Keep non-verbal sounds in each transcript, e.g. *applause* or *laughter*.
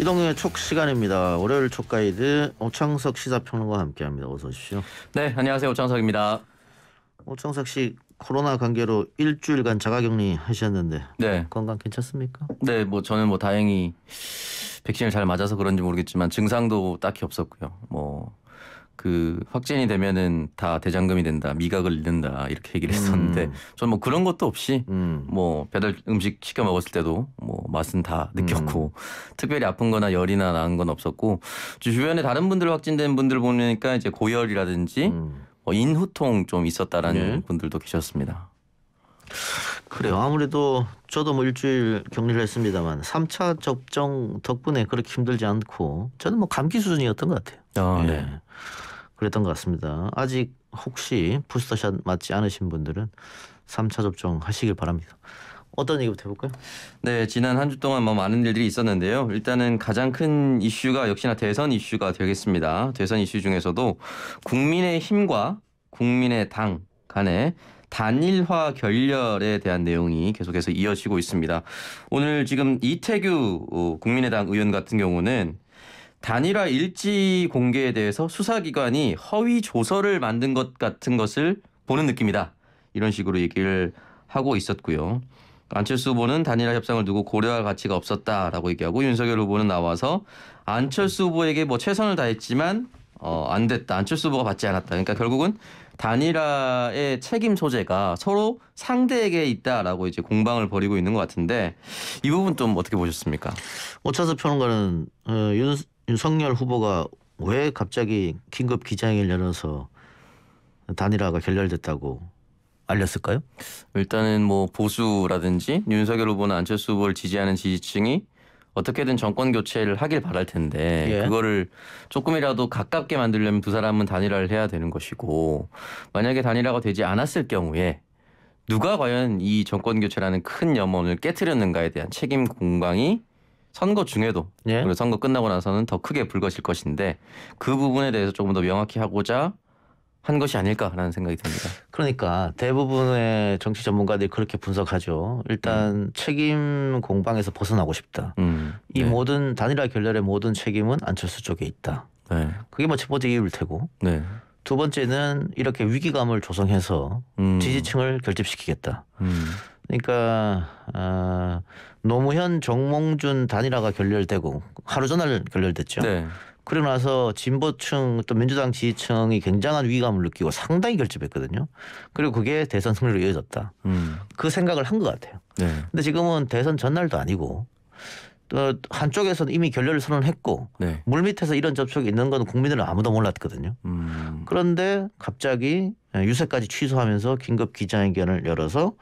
이동경의 촉 시간입니다. 월요일 촉 가이드 오창석 시사평론가와 함께합니다. 어서 오십시오. 네, 안녕하세요. 오창석입니다. 오창석 씨 코로나 관계로 일주일간 자가격리 하셨는데 네. 건강 괜찮습니까? 네, 뭐 저는 뭐 다행히 백신을 잘 맞아서 그런지 모르겠지만 증상도 딱히 없었고요. 뭐그 확진이 되면은 다 대장금이 된다, 미각을 잃는다 이렇게 얘기를 음. 했었는데 음. 저는 뭐 그런 것도 없이 음. 뭐 배달 음식 시켜 먹었을 때도 뭐 맛은 다 음. 느꼈고 음. 특별히 아픈거나 열이나 나은 건 없었고 주변에 다른 분들 확진된 분들 보니까 이제 고열이라든지 음. 뭐 인후통 좀 있었다라는 네. 분들도 계셨습니다. 그래요. 아무래도 저도 뭐 일주일 격리를 했습니다만 3차 접종 덕분에 그렇게 힘들지 않고 저는 뭐 감기 수준이었던 것 같아요. 아, 예. 네. 네. 그랬던 것 같습니다. 아직 혹시 부스터샷 맞지 않으신 분들은 3차 접종 하시길 바랍니다. 어떤 얘기부터 해볼까요? 네, 지난 한 주 동안 뭐 많은 일들이 있었는데요. 일단은 가장 큰 이슈가 역시나 대선 이슈가 되겠습니다. 대선 이슈 중에서도 국민의 힘과 국민의 당 간의 단일화 결렬에 대한 내용이 계속해서 이어지고 있습니다. 오늘 지금 이태규 어, 국민의당 의원 같은 경우는 단일화 일지 공개에 대해서 수사기관이 허위 조서를 만든 것 같은 것을 보는 느낌이다. 이런 식으로 얘기를 하고 있었고요. 안철수 후보는 단일화 협상을 두고 고려할 가치가 없었다라고 얘기하고 윤석열 후보는 나와서 안철수 후보에게 뭐 최선을 다했지만 어, 안 됐다. 안철수 후보가 받지 않았다. 그러니까 결국은 단일화의 책임 소재가 서로 상대에게 있다라고 이제 공방을 벌이고 있는 것 같은데 이 부분 좀 어떻게 보셨습니까? 오차수 평가는 어, 윤, 윤석열 후보가 왜 갑자기 긴급 기자회견을 열어서 단일화가 결렬됐다고 알렸을까요? 일단은 뭐 보수라든지 윤석열 후보나 안철수 후보를 지지하는 지지층이 어떻게든 정권 교체를 하길 바랄 텐데 예. 그거를 조금이라도 가깝게 만들려면 두 사람은 단일화를 해야 되는 것이고 만약에 단일화가 되지 않았을 경우에 누가 과연 이 정권 교체라는 큰 염원을 깨뜨렸는가에 대한 책임 공방이 선거 중에도 예. 그리고 선거 끝나고 나서는 더 크게 불거질 것인데 그 부분에 대해서 조금 더 명확히 하고자 한 것이 아닐까라는 생각이 듭니다. 그러니까 대부분의 정치 전문가들이 그렇게 분석하죠. 일단 음. 책임 공방에서 벗어나고 싶다. 음. 이 네. 모든 단일화 결렬의 모든 책임은 안철수 쪽에 있다. 네. 그게 뭐첫 번째 이유일 테고. 네. 두 번째는 이렇게 위기감을 조성해서 음. 지지층을 결집시키겠다. 음. 그러니까 어, 노무현 정몽준 단일화가 결렬되고 하루 전날 결렬됐죠. 네. 그러고 나서 진보층 또 민주당 지지층이 굉장한 위감을 느끼고 상당히 결집했거든요. 그리고 그게 대선 승리로 이어졌다. 음. 그 생각을 한 것 같아요. 네. 근데 지금은 대선 전날도 아니고 또 한쪽에서는 이미 결렬을 선언했고 네. 물밑에서 이런 접촉이 있는 건 국민들은 아무도 몰랐거든요. 음. 그런데 갑자기 유세까지 취소하면서 긴급 기자회견을 열어서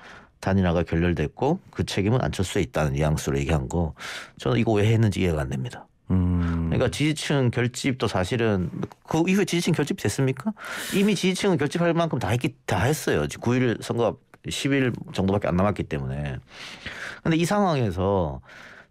단일화가 결렬됐고 그 책임은 안철수에 있다는 뉘앙스로 얘기한 거 저는 이거 왜 했는지 이해가 안 됩니다. 음. 그러니까 지지층 결집도 사실은 그 이후에 지지층 결집 됐습니까? 이미 지지층은 결집할 만큼 다 했기 다 했어요. 9일 선거 10일 정도밖에 안 남았기 때문에. 근데 이 상황에서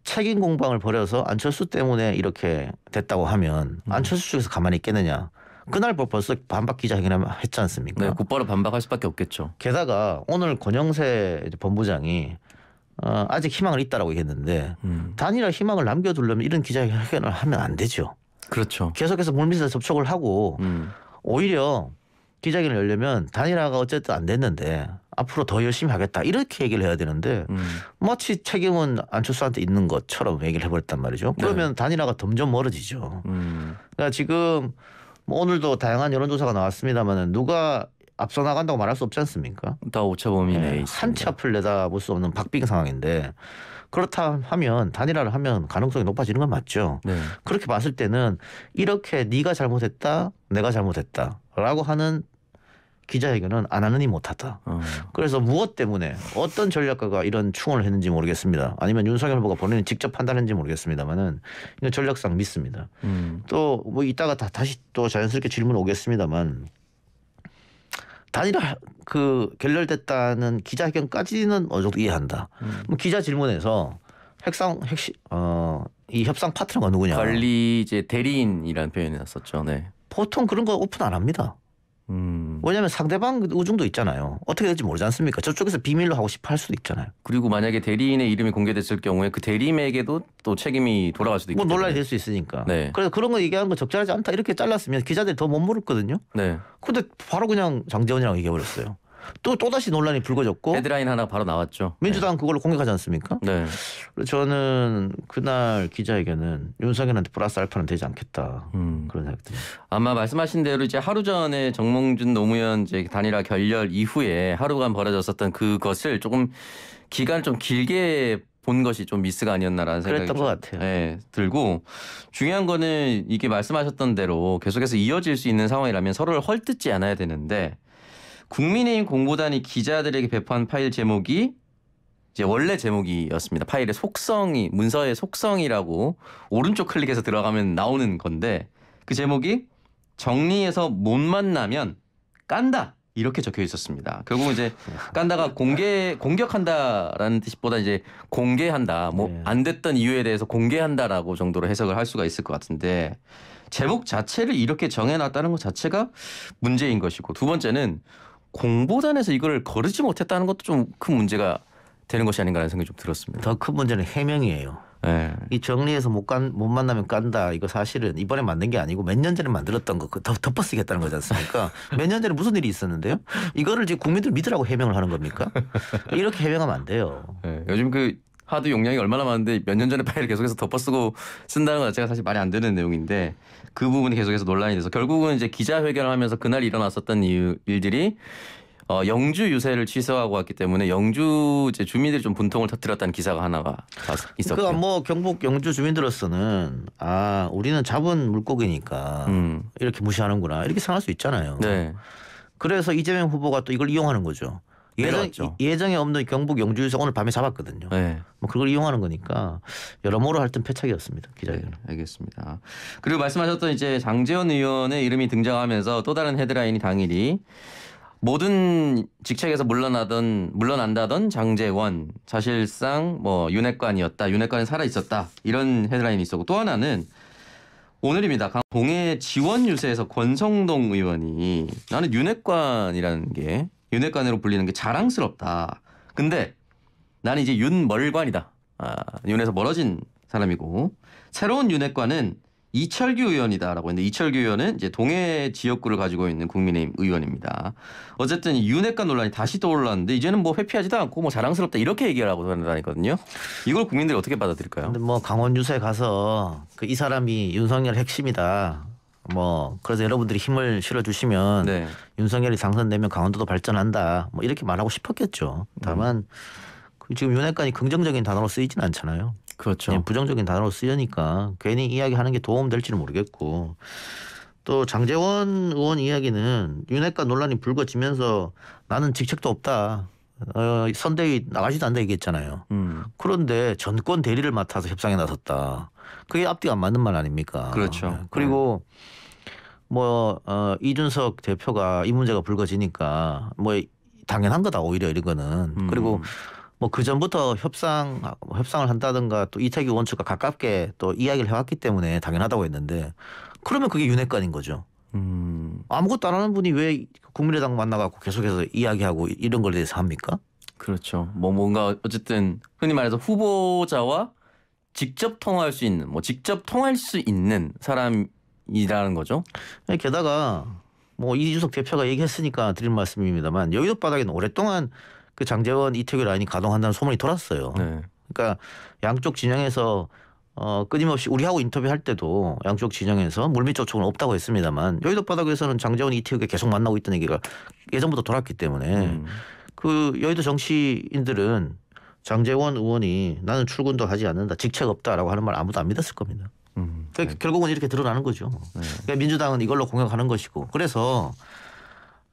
책임 공방을 벌여서 안철수 때문에 이렇게 됐다고 하면 음. 안철수 쪽에서 가만히 있겠느냐? 그날 뭐 벌써 반박 기자회견을 했지 않습니까? 네, 곧바로 반박할 수밖에 없겠죠. 게다가 오늘 권영세 본부장이 어, 아직 희망을 있다라고 얘기했는데 음. 단일화 희망을 남겨두려면 이런 기자회견을 하면 안 되죠. 그렇죠. 계속해서 물밑에서 접촉을 하고 음. 오히려 기자회견을 열려면 단일화가 어쨌든 안 됐는데 앞으로 더 열심히 하겠다 이렇게 얘기를 해야 되는데 음. 마치 책임은 안철수한테 있는 것처럼 얘기를 해버렸단 말이죠. 네. 그러면 네. 단일화가 점점 멀어지죠. 음. 그러니까 지금 뭐 오늘도 다양한 여론조사가 나왔습니다만 누가 앞서 나간다고 말할 수 없지 않습니까? 다 오차범위 내에 네, 한치 앞을 내다볼 수 없는 박빙 상황인데 그렇다 하면 단일화를 하면 가능성이 높아지는 건 맞죠. 네. 그렇게 봤을 때는 이렇게 네가 잘못했다, 내가 잘못했다라고 하는 기자회견은 안 하느니 못하다. 어. 그래서 무엇 때문에 어떤 전략가가 이런 충언을 했는지 모르겠습니다. 아니면 윤석열 후보가 본인이 직접 판단했는지 모르겠습니다만은 이거 전략상 믿습니다. 음. 또뭐 이따가 다, 다시 또 자연스럽게 질문 오겠습니다만 단일화 그 결렬됐다는 기자회견까지는 어느 정도 이해한다. 음. 뭐 기자 질문에서 핵상 핵시 어이 협상 파트너가 누구냐? 관리 이제 대리인이라는 표현을 이었죠 네. 보통 그런 거 오픈 안 합니다. 음. 왜냐하면 상대방 의중도 있잖아요. 어떻게 될지 모르지 않습니까? 저쪽에서 비밀로 하고 싶어 할 수도 있잖아요. 그리고 만약에 대리인의 이름이 공개됐을 경우에 그 대리인에게도 또 책임이 돌아갈 수도 있고. 뭐 논란이 될 수 있으니까. 네. 그래서 그런 거 얘기하는 거 적절하지 않다 이렇게 잘랐으면 기자들이 더 못 물었거든요. 네. 근데 바로 그냥 장재원이랑 얘기해버렸어요. 또 또다시 논란이 불거졌고 헤드라인 하나 바로 나왔죠. 민주당 네. 그걸로 공격하지 않습니까? 네. 저는 그날 기자회견은 윤석열한테 플러스 알파는 되지 않겠다 음. 그런 생각 들니 아마 말씀하신 대로 이제 하루 전에 정몽준 노무현 이제 단일화 결렬 이후에 하루간 벌어졌었던 그것을 조금 기간좀 길게 본 것이 좀 미스가 아니었나라는 생각이 그랬던 것 같아요. 네, 들고 중요한 거는 이게 말씀하셨던 대로 계속해서 이어질 수 있는 상황이라면 서로를 헐뜯지 않아야 되는데 국민의힘 공보단이 기자들에게 배포한 파일 제목이 이제 원래 제목이었습니다. 파일의 속성이 문서의 속성이라고 오른쪽 클릭해서 들어가면 나오는 건데 그 제목이 정리해서 못 만나면 깐다 이렇게 적혀 있었습니다. 결국 이제 깐다가 공개 공격한다라는 뜻보다 이제 공개한다 뭐안 네. 됐던 이유에 대해서 공개한다라고 정도로 해석을 할 수가 있을 것 같은데 제목 자체를 이렇게 정해놨다는 것 자체가 문제인 것이고 두 번째는 공보단에서 이걸 거르지 못했다는 것도 좀 큰 문제가 되는 것이 아닌가라는 생각이 좀 들었습니다. 더 큰 문제는 해명이에요. 네. 이 정리해서 못, 간, 못 만나면 깐다 이거 사실은 이번에 만든 게 아니고 몇 년 전에 만들었던 거 그 덮어쓰겠다는 거잖습니까몇 년 *laughs* 전에 무슨 일이 있었는데요? 이거를 이제 국민들 믿으라고 해명을 하는 겁니까? 이렇게 해명하면 안 돼요. 네. 요즘 그 하드 용량이 얼마나 많은데 몇 년 전에 파일을 계속해서 덮어쓰고 쓴다는 건제가 사실 말이 안 되는 내용인데 그 부분이 계속해서 논란이 돼서 결국은 이제 기자회견을 하면서 그날 일어났었던 이유, 일들이 어, 영주 유세를 취소하고 왔기 때문에 영주 이제 주민들이 좀 분통을 터뜨렸다는 기사가 하나가 있었고 그러니까 뭐 경북 영주 주민들로서는 아 우리는 잡은 물고기니까 음. 이렇게 무시하는구나 이렇게 생각할 수 있잖아요. 네. 그래서 이재명 후보가 또 이걸 이용하는 거죠. 예정, 예정에 없는 경북 영주에서 오늘 밤에 잡았거든요. 네. 뭐 그걸 이용하는 거니까 여러모로 할땐 패착이었습니다. 기자회견. 네, 알겠습니다. 그리고 말씀하셨던 이제 장재원 의원의 이름이 등장하면서 또 다른 헤드라인이 당일이 모든 직책에서 물러나던 물러난다던 장재원 사실상 뭐 윤핵관이었다. 윤핵관이 살아 있었다. 이런 헤드라인이 있었고 또 하나는 오늘입니다. 강동해 지원 유세에서 권성동 의원이 나는 윤핵관이라는 게 윤핵관으로 불리는 게 자랑스럽다. 근데 나는 이제 윤멀관이다. 아, 윤에서 멀어진 사람이고 새로운 윤핵관은 이철규 의원이다라고 했는데 이철규 의원은 이제 동해 지역구를 가지고 있는 국민의힘 의원입니다. 어쨌든 윤핵관 논란이 다시 떠올랐는데 이제는 뭐 회피하지도 않고 뭐 자랑스럽다 이렇게 얘기하라고 한다니거든요. 이걸 국민들이 어떻게 받아들일까요? 근데 뭐 강원 유세 가서 그 이 사람이 윤석열 핵심이다. 뭐 그래서 여러분들이 힘을 실어주시면 네. 윤석열이 당선되면 강원도도 발전한다 뭐 이렇게 말하고 싶었겠죠. 다만 음. 지금 윤핵관이 긍정적인 단어로 쓰이진 않잖아요. 그렇죠. 부정적인 단어로 쓰이니까 괜히 이야기하는 게 도움 될지는 모르겠고 또 장재원 의원 이야기는 윤핵관 논란이 불거지면서 나는 직책도 없다. 어, 선대위 나가지도 않다 얘기했잖아요. 음. 그런데 전권 대리를 맡아서 협상에 나섰다. 그게 앞뒤가 안 맞는 말 아닙니까? 그렇죠. 네, 네. 그리고 뭐 어, 이준석 대표가 이 문제가 불거지니까 뭐 당연한 거다 오히려 이런 거는 음. 그리고 뭐그 전부터 협상 협상을 한다든가 또 이태규 원칙과 가깝게 또 이야기를 해왔기 때문에 당연하다고 했는데 그러면 그게 윤핵관인 거죠. 음. 아무것도 안 하는 분이 왜 국민의당 만나갖고 계속해서 이야기하고 이런 걸에 대해서 합니까? 그렇죠. 뭐 뭔가 어쨌든 흔히 말해서 후보자와 직접 통화할 수 있는 뭐 직접 통할 수 있는 사람이라는 거죠. 게다가 뭐 이준석 대표가 얘기했으니까 드릴 말씀입니다만 여의도 바닥에는 오랫동안 그 장재원 이태규 라인이 가동한다는 소문이 돌았어요. 네. 그러니까 양쪽 진영에서 어, 끊임없이 우리하고 인터뷰할 때도 양쪽 진영에서 물밑 접촉은 없다고 했습니다만 여의도 바닥에서는 장재원 이태규가 계속 만나고 있던 얘기가 예전부터 돌았기 때문에 음. 그 여의도 정치인들은 장재원 의원이 나는 출근도 하지 않는다 직책 없다라고 하는 말 아무도 안 믿었을 겁니다. 음, 그러니까 네. 결국은 이렇게 드러나는 거죠. 네. 그러니까 민주당은 이걸로 공격하는 것이고 그래서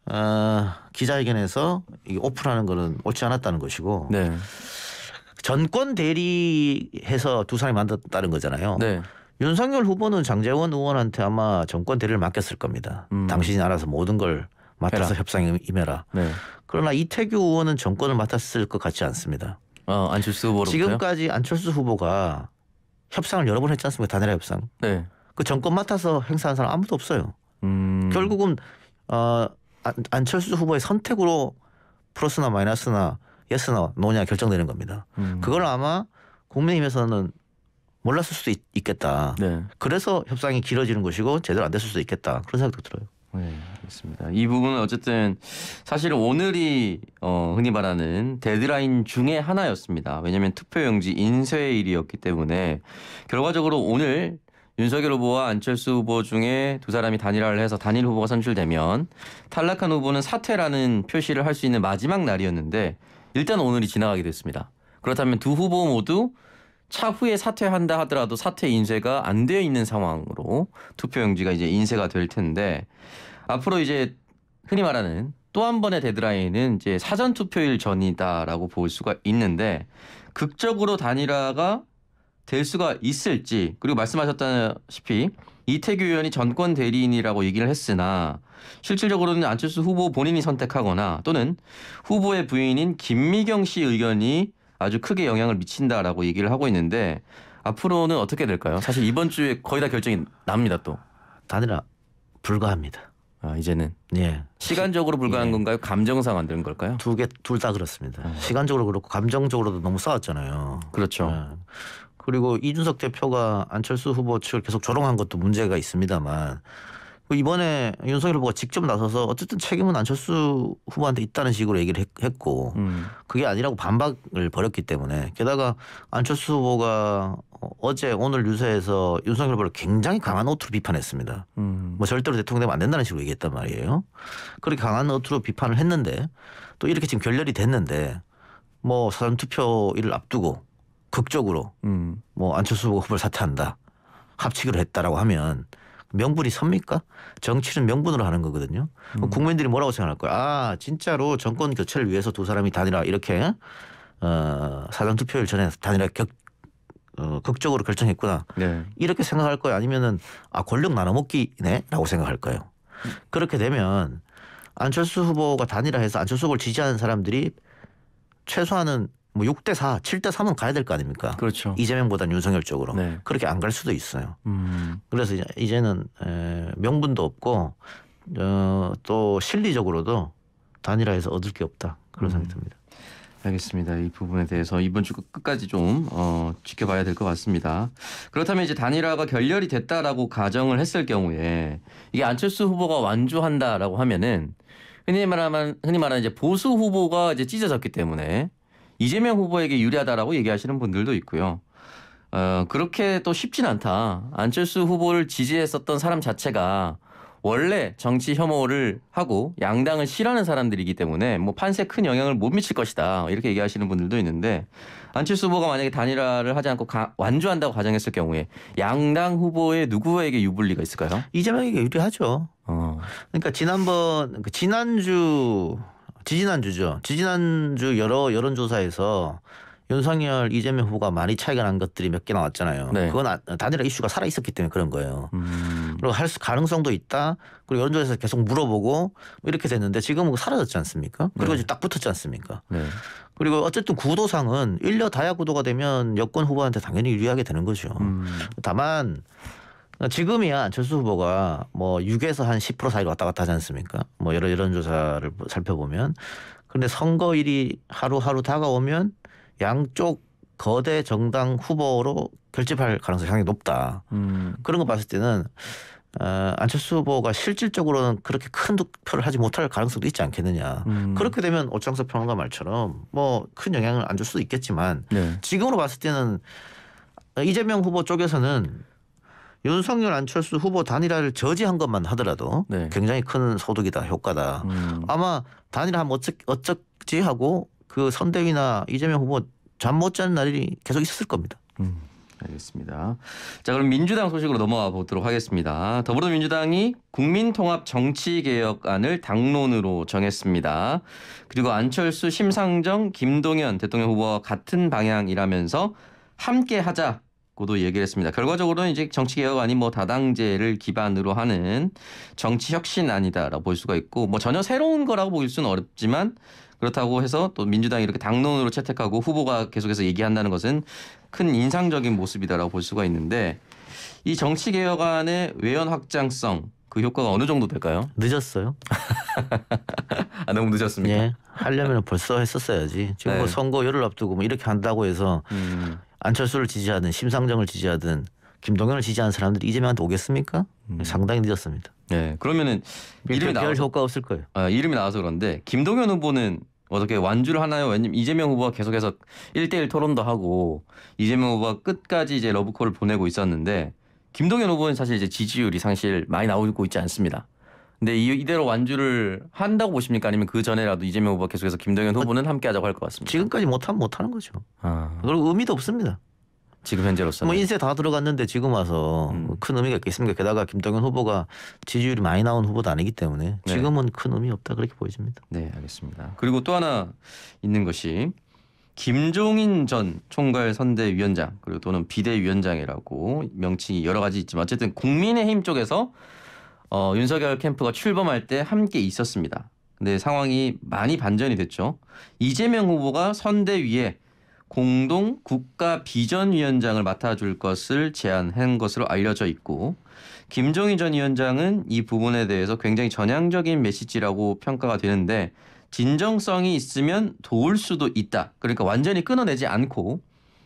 어, 기자회견에서 이오프라는 거는 옳지 않았다는 것이고 네. 전권 대리해서 두 사람이 만났다는 거잖아요. 네. 윤석열 후보는 장재원 의원한테 아마 정권 대리를 맡겼을 겁니다. 음. 당신이 알아서 모든 걸 맡아서 해라. 협상에 임해라. 네. 그러나 이태규 의원은 정권을 맡았을 것 같지 않습니다. 어, 안철수 후보로 지금까지 안철수 후보가 협상을 여러 번 했지 않습니까? 단일화 협상. 네. 그 정권 맡아서 행사한 사람 아무도 없어요. 음... 결국은 어, 안철수 후보의 선택으로 플러스나 마이너스나 예스나 노냐 결정되는 겁니다. 음... 그걸 아마 국민의힘에서는 몰랐을 수도 있, 겠다 네. 그래서 협상이 길어지는 것이고 제대로 안 됐을 수도 있겠다. 그런 생각도 들어요. 네. 그렇습니다. 이 부분은 어쨌든 사실 오늘이 어, 흔히 말하는 데드라인 중에 하나였습니다. 왜냐하면 투표용지 인쇄일이었기 때문에 결과적으로 오늘 윤석열 후보와 안철수 후보 중에 두 사람이 단일화를 해서 단일 후보가 선출되면 탈락한 후보는 사퇴라는 표시를 할 수 있는 마지막 날이었는데 일단 오늘이 지나가게 됐습니다. 그렇다면 두 후보 모두 차후에 사퇴한다 하더라도 사퇴 인쇄가 안 되어 있는 상황으로 투표용지가 이제 인쇄가 될 텐데 앞으로 이제 흔히 말하는 또 한 번의 데드라인은 이제 사전 투표일 전이다라고 볼 수가 있는데 극적으로 단일화가 될 수가 있을지 그리고 말씀하셨다시피 이태규 의원이 전권 대리인이라고 얘기를 했으나 실질적으로는 안철수 후보 본인이 선택하거나 또는 후보의 부인인 김미경 씨 의견이 아주 크게 영향을 미친다라고 얘기를 하고 있는데 앞으로는 어떻게 될까요? 사실 이번 주에 거의 다 결정이 납니다 또. 단일화 불가합니다. 아, 이제는 예. 시간적으로 불가한 예. 건가요? 감정상 안 되는 걸까요? 두 개 둘 다 그렇습니다. 아. 시간적으로 그렇고 감정적으로도 너무 싸웠잖아요. 그렇죠. 예. 그리고 이준석 대표가 안철수 후보 측을 계속 조롱한 것도 문제가 있습니다만 이번에 윤석열 후보가 직접 나서서 어쨌든 책임은 안철수 후보한테 있다는 식으로 얘기를 했고 음. 그게 아니라고 반박을 벌였기 때문에 게다가 안철수 후보가 어제 오늘 유세에서 윤석열 후보를 굉장히 강한 어투로 비판했습니다. 음. 뭐 절대로 대통령 되면 안 된다는 식으로 얘기했단 말이에요. 그렇게 강한 어투로 비판을 했는데 또 이렇게 지금 결렬이 됐는데 뭐 사전투표일을 앞두고 극적으로 음. 뭐 안철수 후보가 후보를 사퇴한다 합치기로 했다라고 하면 명분이 섭니까? 정치는 명분으로 하는 거거든요. 음. 국민들이 뭐라고 생각할 거야? 아 진짜로 정권 교체를 위해서 두 사람이 단일화 이렇게 어, 사전 투표일 전에 단일화 격 어, 극적으로 결정했구나 네. 이렇게 생각할 거야 아니면은 아 권력 나눠먹기네라고 생각할 거예요. 그렇게 되면 안철수 후보가 단일화해서 안철수 후보를 지지하는 사람들이 최소한은 뭐 6대 4, 7대 3은 가야 될 거 아닙니까? 그렇죠. 이재명보다 윤석열 쪽으로 네. 그렇게 안 갈 수도 있어요. 음. 그래서 이제, 는 명분도 없고 어, 또 실리적으로도 단일화해서 얻을 게 없다 그런 음. 생각이 듭니다. 알겠습니다. 이 부분에 대해서 이번 주 끝까지 좀 어, 지켜봐야 될 것 같습니다. 그렇다면 이제 단일화가 결렬이 됐다라고 가정을 했을 경우에 이게 안철수 후보가 완주한다라고 하면은 흔히 말하면 흔히 말하는 이제 보수 후보가 이제 찢어졌기 때문에 이재명 후보에게 유리하다라고 얘기하시는 분들도 있고요. 어, 그렇게 또 쉽진 않다. 안철수 후보를 지지했었던 사람 자체가 원래 정치 혐오를 하고 양당을 싫어하는 사람들이기 때문에 뭐 판세 큰 영향을 못 미칠 것이다. 이렇게 얘기하시는 분들도 있는데 안철수 후보가 만약에 단일화를 하지 않고 가, 완주한다고 가정했을 경우에 양당 후보의 누구에게 유불리가 있을까요? 이재명에게 유리하죠. 어. 그러니까 지난번 그 지난주 지지난주죠. 지지난주 여러 여론조사에서 윤석열 이재명 후보가 많이 차이가 난 것들이 몇 개 나왔잖아요. 네. 그건 아, 단일화 이슈가 살아 있었기 때문에 그런 거예요. 음. 그리고 할 수, 가능성도 있다. 그리고 여론조사에서 계속 물어보고 뭐 이렇게 됐는데 지금은 뭐 사라졌지 않습니까? 네. 그리고 네. 지금 딱 붙었지 않습니까? 네. 그리고 어쨌든 구도상은 1년 다야 구도가 되면 여권 후보한테 당연히 유리하게 되는 거죠. 음. 다만 어, 지금이야 안철수 후보가 뭐 6에서 한 10% 사이로 왔다 갔다 하지 않습니까? 뭐 여러 이런 조사를 살펴보면. 그런데 선거일이 하루하루 다가오면 양쪽 거대 정당 후보로 결집할 가능성이 상당히 높다. 음. 그런 거 봤을 때는 어, 안철수 후보가 실질적으로는 그렇게 큰 득표를 하지 못할 가능성도 있지 않겠느냐. 음. 그렇게 되면 오창석 평론가 말처럼 뭐 큰 영향을 안 줄 수도 있겠지만 네. 지금으로 봤을 때는 이재명 후보 쪽에서는 윤석열 안철수 후보 단일화를 저지한 것만 하더라도 네. 굉장히 큰 소득이다 효과다. 음. 아마 단일화하면 어쩌, 지 하고 그 선대위나 이재명 후보 잠 못 자는 날이 계속 있었을 겁니다. 음. 알겠습니다. 자 그럼 민주당 소식으로 넘어가 보도록 하겠습니다. 더불어민주당이 국민통합정치개혁안을 당론으로 정했습니다. 그리고 안철수, 심상정, 김동연 대통령 후보와 같은 방향이라면서 함께 하자 고도 얘기를 했습니다. 결과적으로는 이제 정치 개혁 아닌 뭐 다당제를 기반으로 하는 정치 혁신아니다라고 볼 수가 있고 뭐 전혀 새로운 거라고 보일 수는 어렵지만 그렇다고 해서 또 민주당이 이렇게 당론으로 채택하고 후보가 계속해서 얘기한다는 것은 큰 인상적인 모습이다라고 볼 수가 있는데 이 정치 개혁안의 외연 확장성 그 효과가 어느 정도 될까요? 늦었어요. *laughs* 아, 너무 늦었습니까? 예. 하려면 벌써 했었어야지. 지금 뭐 네. 뭐 선거 열흘 앞두고 뭐 이렇게 한다고 해서 음. 안철수를 지지하든 심상정을 지지하든 김동연을 지지하는 사람들이 이재명한테 오겠습니까? 음. 상당히 늦었습니다. 네, 그러면은 이름이 나 효과 없을 거예요. 아, 이름이 나와서 그런데 김동연 후보는 어떻게 완주를 하나요? 왜냐면 이재명 후보가 계속해서 1대1 토론도 하고 이재명 후보가 끝까지 이제 러브콜을 보내고 있었는데 김동연 후보는 사실 이제 지지율이 상실 많이 나오고 있지 않습니다. 근데 이, 대로 완주를 한다고 보십니까? 아니면 그 전에라도 이재명 후보가 계속해서 김동연 아, 후보는 함께하자고 할 것 같습니다. 지금까지 못하면 못하는 거죠. 아. 그리고 의미도 없습니다. 지금 현재로서는 뭐 인세 다 들어갔는데 지금 와서 음. 뭐 큰 의미가 있겠습니까? 게다가 김동연 후보가 지지율이 많이 나온 후보도 아니기 때문에 네. 지금은 네. 큰 의미 없다 그렇게 보여집니다. 네, 알겠습니다. 그리고 또 하나 있는 것이 김종인 전 총괄 선대위원장 그리고 또는 비대위원장이라고 명칭이 여러 가지 있지만 어쨌든 국민의힘 쪽에서 어, 윤석열 캠프가 출범할 때 함께 있었습니다. 근데 상황이 많이 반전이 됐죠. 이재명 후보가 선대위에 공동 국가 비전위원장을 맡아줄 것을 제안한 것으로 알려져 있고 김종인 전 위원장은 이 부분에 대해서 굉장히 전향적인 메시지라고 평가가 되는데 진정성이 있으면 도울 수도 있다. 그러니까 완전히 끊어내지 않고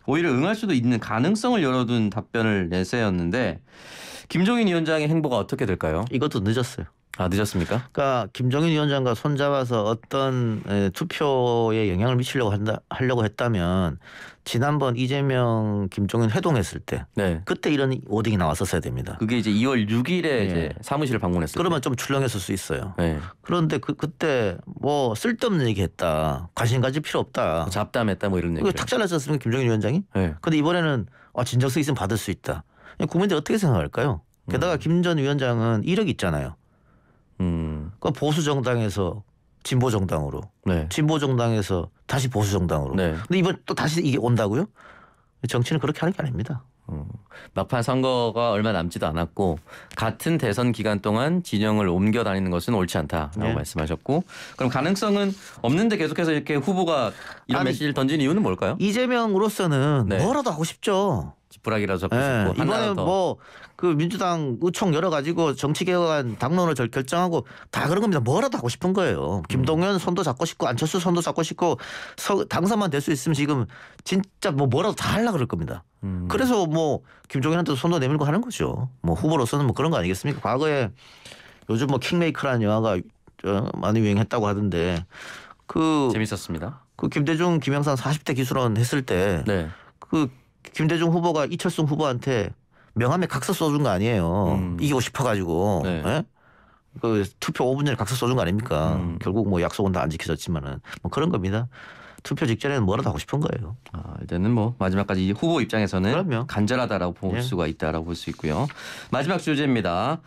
오히려 응할 수도 있는 가능성을 열어둔 답변을 내세웠는데 김종인 위원장의 행보가 어떻게 될까요? 이것도 늦었어요. 아 늦었습니까? 그러니까 김종인 위원장과 손잡아서 어떤 투표에 영향을 미치려고 한다 하려고 했다면 지난번 이재명 김종인 회동했을 때 네. 그때 이런 워딩이 나왔었어야 됩니다. 그게 이제 2월 6일에 네. 예. 이제 사무실을 방문했어요. 그러면 좀 출렁했을 수 있어요. 네. 그런데 그 그때 뭐 쓸데없는 얘기했다, 관심 가질 필요 없다, 잡담했다 뭐 이런 얘기. 탁 잘랐었으면 김종인 위원장이. 네. 근데 이번에는 아 진정성 있으면 받을 수 있다. 국민들이 어떻게 생각할까요? 게다가 음. 김전 위원장은 이력이 있잖아요. 음. 그 보수 정당에서 진보 정당으로, 네. 진보 정당에서 다시 보수 정당으로. 네. 근데 이번 또 다시 이게 온다고요? 정치는 그렇게 하는 게 아닙니다. 음. 막판 선거가 얼마 남지도 않았고 같은 대선 기간 동안 진영을 옮겨 다니는 것은 옳지 않다라고 네. 말씀하셨고 그럼 가능성은 없는데 계속해서 이렇게 후보가 이런 아니, 메시지를 던진 이유는 뭘까요? 이재명으로서는 네. 뭐라도 하고 싶죠. 부락이라서 예, 네. 이번에 뭐그 민주당 의총 열어가지고 정치개혁안 당론을 결정하고 다 그런 겁니다. 뭐라도 하고 싶은 거예요. 김동연 손도 음. 잡고 싶고 안철수 손도 잡고 싶고 서, 당선만 될 수 있으면 지금 진짜 뭐 뭐라도 다 하려 그럴 겁니다. 음. 그래서 뭐 김종인한테도 손도 내밀고 하는 거죠. 뭐 후보로서는 뭐 그런 거 아니겠습니까? 과거에 요즘 뭐 킹메이커라는 영화가 어, 많이 유행했다고 하던데 그 재밌었습니다. 그 김대중 김영삼 40대 기술원 했을 때그 네. 그 김대중 후보가 이철승 후보한테 명함에 각서 써준 거 아니에요. 음. 이기고 싶어가지고. 네. 예? 그 투표 5분 전에 각서 써준 거 아닙니까? 음. 결국 뭐 약속은 다 안 지켜졌지만은 뭐 그런 겁니다. 투표 직전에는 뭐라도 하고 싶은 거예요. 아, 일단은 뭐 마지막까지 후보 입장에서는 그럼요. 간절하다라고 볼 예. 수가 있다라고 볼 수 있고요. 마지막 주제입니다.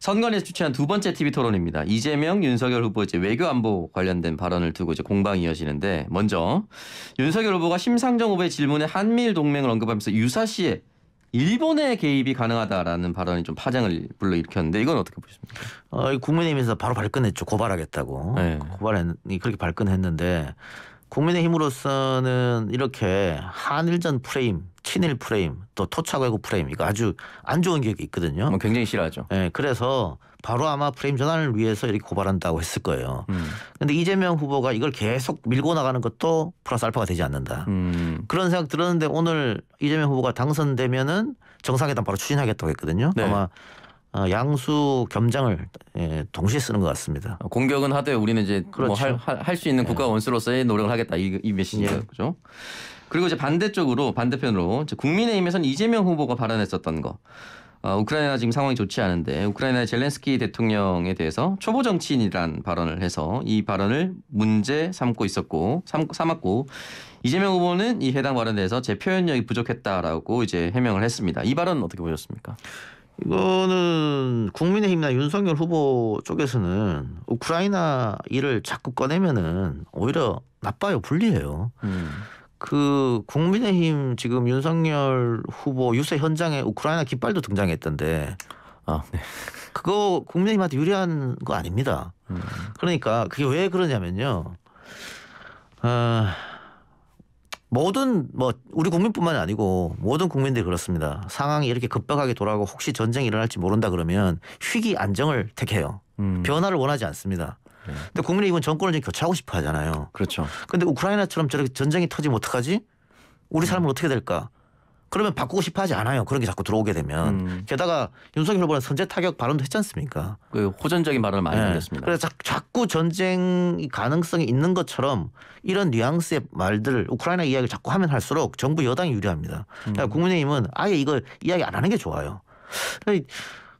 선관위에서 주최한 두 번째 TV 토론입니다. 이재명, 윤석열 후보 이제 외교 안보 관련된 발언을 두고 이제 공방이 이어지는데 먼저 윤석열 후보가 심상정 후보의 질문에 한미일 동맹을 언급하면서 유사시에 일본의 개입이 가능하다라는 발언이 좀 파장을 불러일으켰는데 이건 어떻게 보십니까? 어, 국민의힘에서 바로 발끈했죠. 고발하겠다고. 네. 고발했 그렇게 발끈했는데 국민의힘으로서는 이렇게 한일전 프레임, 친일 프레임, 또 토착외국 프레임 이거 아주 안 좋은 기억이 있거든요. 뭐 굉장히 싫어하죠. 네, 그래서 바로 아마 프레임 전환을 위해서 이렇게 고발한다고 했을 거예요. 그런데 음. 이재명 후보가 이걸 계속 밀고 나가는 것도 플러스 알파가 되지 않는다. 음. 그런 생각 들었는데 오늘 이재명 후보가 당선되면은 정상회담 바로 추진하겠다고 했거든요. 네. 아마 어, 양수 겸장을 예, 동시에 쓰는 것 같습니다. 어, 공격은 하되 우리는 이제 뭐 그렇죠. 뭐할수 있는 예. 국가 원수로서의 노력을 하겠다 이, 이 메시지죠. 예. 그죠? 그리고 이제 반대쪽으로 반대편으로 국민의힘에서는 이재명 후보가 발언했었던 거. 어, 우크라이나 지금 상황이 좋지 않은데 우크라이나의 젤렌스키 대통령에 대해서 초보 정치인이란 발언을 해서 이 발언을 문제 삼고 있었고 삼, 삼았고 이재명 후보는 이 해당 발언에 대해서 제 표현력이 부족했다라고 이제 해명을 했습니다. 이 발언 어떻게 보셨습니까? 이거는 국민의힘이나 윤석열 후보 쪽에서는 우크라이나 일을 자꾸 꺼내면은 오히려 나빠요 불리해요. 음. 그 국민의힘 지금 윤석열 후보 유세 현장에 우크라이나 깃발도 등장했던데 아, 네. 그거 국민의힘한테 유리한 거 아닙니다. 음. 그러니까 그게 왜 그러냐면요. 아, 모든 뭐 우리 국민뿐만 이 아니고 모든 국민들이 그렇습니다. 상황이 이렇게 급박하게 돌아가고 혹시 전쟁이 일어날지 모른다 그러면 휘기 안정을 택해요. 음. 변화를 원하지 않습니다. 네. 근데 국민의 이번 정권을 지금 교체하고 싶어 하잖아요. 그렇죠. 근데 우크라이나처럼 저렇게 전쟁이 터지면 어떡하지? 우리 삶은 음. 어떻게 될까? 그러면 바꾸고 싶어 하지 않아요. 그런 게 자꾸 들어오게 되면. 음. 게다가 윤석열 후보는 선제 타격 발언도 했지 않습니까? 그 호전적인 발언을 많이 했졌습니다 네. 그래서 자, 꾸 전쟁 가능성이 있는 것처럼 이런 뉘앙스의 말들을 우크라이나 이야기를 자꾸 하면 할수록 정부 여당이 유리합니다. 음. 그러니까 국민의힘은 아예 이걸 이야기 안 하는 게 좋아요. 그러니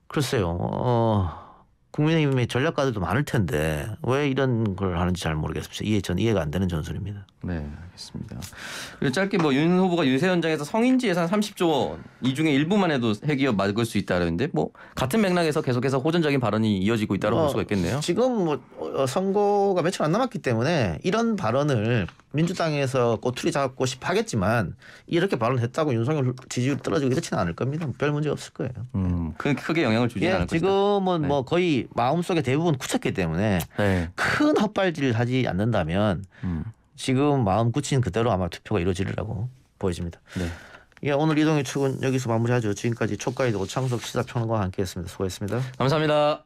글쎄요. 어... 국민의힘의 전략가들도 많을 텐데 왜 이런 걸 하는지 잘 모르겠습니다. 이해 전 이해가 안 되는 전술입니다. 네, 알겠습니다. 그리고 짧게 뭐윤 후보가 유세 현장에서 성인지 예산 30조 원, 이 중에 일부만 해도 핵기업 막을 수 있다는데 뭐 같은 맥락에서 계속해서 호전적인 발언이 이어지고 있다고 어, 볼 수가 있겠네요. 지금 뭐 어, 선거가 며칠 안 남았기 때문에 이런 발언을 민주당에서 꼬투리 잡고 싶어 하겠지만 이렇게 발언했다고 윤석열 지지율 떨어지고 이렇지는 않을 겁니다. 뭐 별 문제 없을 거예요. 음, 그 크게 영향을 주지 예, 않을 지 것이다. 지금은 네. 뭐 거의 마음속에 대부분 굳혔기 때문에 네. 큰 헛발질을 하지 않는다면 음. 지금 마음 굳힌 그대로 아마 투표가 이루어지리라고 보여집니다. 네. 예, 오늘 이동의 축은 여기서 마무리하죠. 지금까지 촉가이드 오창석 시사평론가와 함께했습니다. 수고했습니다. 감사합니다.